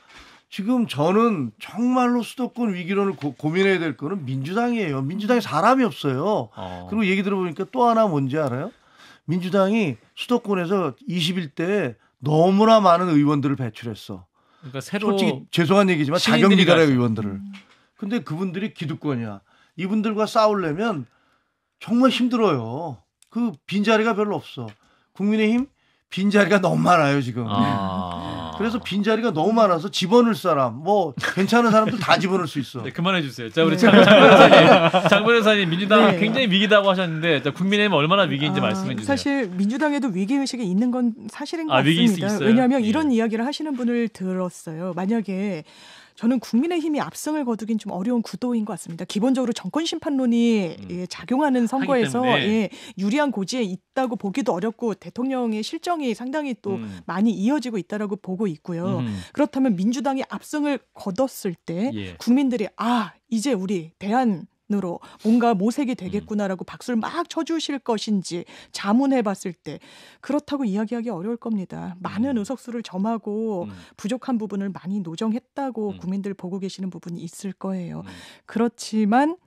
지금 저는 정말로 수도권 위기론을 고, 민해야될 거는 민주당이에요. 민주당이 사람이 없어요. 어. 그리고 얘기 들어보니까 또 하나 뭔지 알아요? 민주당이 수도권에서 21대 너무나 많은 의원들을 배출했어. 그러니까 새로 솔직히 죄송한 얘기지만 자격 미달의 의원들을. 근데 그분들이 기득권이야. 이분들과 싸우려면 정말 힘들어요. 그 빈자리가 별로 없어. 국민의힘 빈자리가 너무 많아요, 지금. 아. 그래서 빈자리가 너무 많아서 집어넣을 사람, 뭐 괜찮은 사람들 다 집어넣을 수 있어. 네, 그만해 주세요. 자, 우리 네. 장, 변호사님, 장 변호사님 민주당 네. 굉장히 위기다고 하셨는데 국민의힘 얼마나 위기인지 아, 말씀해 주세요. 사실 민주당에도 위기 의식이 있는 건 사실인 아, 것 아, 같습니다. 왜냐하면 예. 이런 이야기를 하시는 분을 들었어요. 만약에 저는 국민의힘이 압승을 거두긴 좀 어려운 구도인 것 같습니다. 기본적으로 정권 심판론이 음. 예, 작용하는 선거에서 예, 유리한 고지에 있다고 보기도 어렵고 대통령의 실정이 상당히 또 음. 많이 이어지고 있다라고 보고 있고요. 음. 그렇다면 민주당이 압승을 거뒀을 때 예. 국민들이 아 이제 우리 대한 으로 뭔가 모색이 음. 되겠구나라고 음. 박수를 막 쳐주실 것인지 자문해봤을 때 그렇다고 이야기하기 어려울 겁니다. 많은 음. 의석수를 점하고 음. 부족한 부분을 많이 노정했다고 음. 국민들 보고 계시는 부분이 있을 거예요. 음. 그렇지만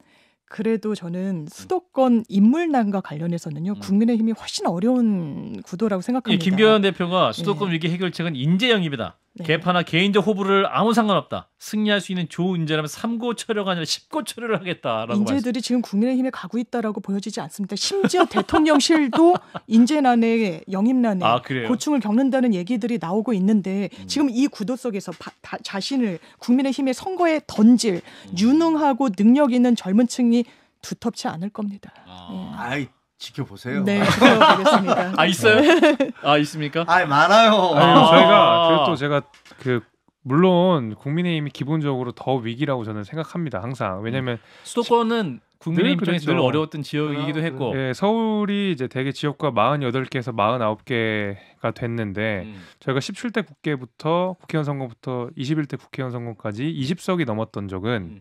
그래도 저는 수도권 인물난과 관련해서는요 국민의힘이 훨씬 어려운 구도라고 생각합니다. 예, 김병현 대표가 수도권 예. 위기 해결책은 인재 영입이다. 네. 개파나 개인적 호불호를 아무 상관없다. 승리할 수 있는 좋은 인재라면 3고 철회가 아니라 10고 철회를 하겠다라고 인재들이 말씀. 지금 국민의힘에 가고 있다라고 보여지지 않습니다. 심지어 대통령실도 인재난에 영입난에 아, 고충을 겪는다는 얘기들이 나오고 있는데 음. 지금 이 구도 속에서 바, 바, 자신을 국민의힘의 선거에 던질 음. 유능하고 능력 있는 젊은 층이 두텁지 않을 겁니다. 아. 네. 아이 지켜보세요. 네, 지켜보겠습니다. 아 있어요? 네. 아 있습니까? 아 많아요. 아니, 저희가 아. 또 제가 그 물론 국민의힘이 기본적으로 더 위기라고 저는 생각합니다. 항상 왜냐하면 음. 수도권은 국민의힘 중에서 늘 어려웠던 지역이기도 했고 예, 서울이 이제 대개 지역과 48개에서 49개가 됐는데 음. 저희가 17대 국회부터 국회의원 선거부터 21대 국회의원 선거까지 20석이 넘었던 적은 음.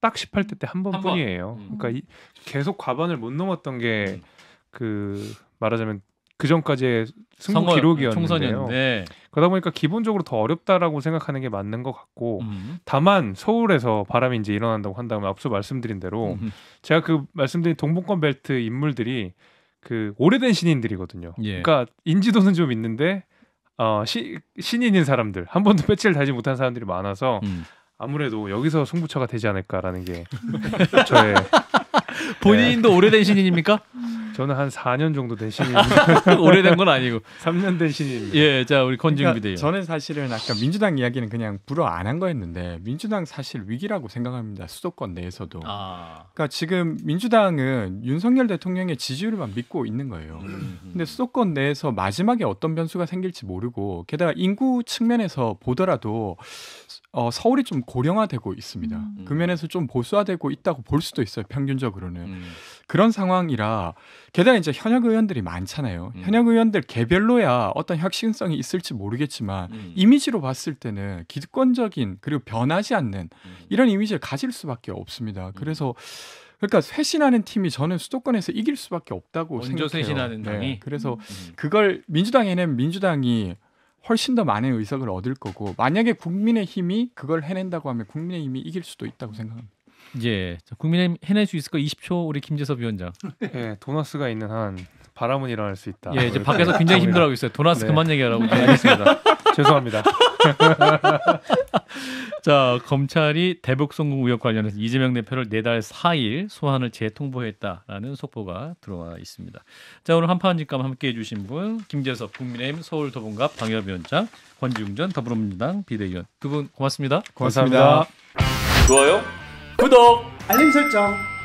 딱 18대 때 한 번뿐이에요. 한 음. 그러니까 이, 계속 과반을 못 넘었던 게그 음. 말하자면 그 전까지의 승부 선거, 기록이었는데요. 네. 그러다 보니까 기본적으로 더 어렵다라고 생각하는 게 맞는 것 같고 음. 다만 서울에서 바람이 이제 일어난다고 한다면 앞서 말씀드린 대로 음. 제가 그 말씀드린 동북권 벨트 인물들이 그 오래된 신인들이거든요. 예. 그러니까 인지도는 좀 있는데 어, 시, 신인인 사람들 한 번도 배치를 달지 못한 사람들이 많아서 음. 아무래도 여기서 승부처가 되지 않을까라는 게 저의 본인도 오래된 신인입니까? 음. 저는 한 4년 정도 된 신입니다. 오래된 건 아니고 3년 된 신입니다. 예, 자 우리 권준비 대요. 그러니까 저는 사실은 아까 민주당 이야기는 그냥 불어 안 한 거였는데 민주당 사실 위기라고 생각합니다. 수도권 내에서도. 아. 그러니까 지금 민주당은 윤석열 대통령의 지지율만 믿고 있는 거예요. 음, 음. 근데 수도권 내에서 마지막에 어떤 변수가 생길지 모르고 게다가 인구 측면에서 보더라도 어, 서울이 좀 고령화되고 있습니다. 음. 음. 그 면에서 좀 보수화되고 있다고 볼 수도 있어요. 평균적으로는 음. 그런 상황이라 게다가 이제 현역 의원들이 많잖아요. 음. 현역 의원들 개별로야 어떤 혁신성이 있을지 모르겠지만 음. 이미지로 봤을 때는 기득권적인 그리고 변하지 않는 음. 이런 이미지를 가질 수밖에 없습니다. 음. 그래서 그러니까 쇄신하는 팀이 저는 수도권에서 이길 수밖에 없다고 먼저 생각해요. 쇄신하는 네, 그래서 음. 그걸 민주당에는 민주당이 훨씬 더 많은 의석을 얻을 거고 만약에 국민의 힘이 그걸 해낸다고 하면 국민의 힘이 이길 수도 있다고 생각합니다. 예, 국민의힘 해낼 수 있을 까 20초 우리 김재섭 위원장. 예, 도나스가 있는 한 바람은 일어날 수 있다. 예, 이제 밖에서 굉장히 힘들어하고 있어요. 도너스 네. 그만 얘기하라고. 네, 알겠습니다. 죄송합니다. 자, 검찰이 대북 송금 의혹 관련해서 이재명 대표를 내달 4일 소환을 재통보했다라는 속보가 들어와 있습니다. 자, 오늘 한판 직감 함께해 주신 분 김재섭 국민의힘 서울도봉갑 방협위원장 권지웅 전 더불어민주당 비대위원 두분 고맙습니다. 고맙습니다. 고맙습니다. 좋아요. 구독, 알림 설정.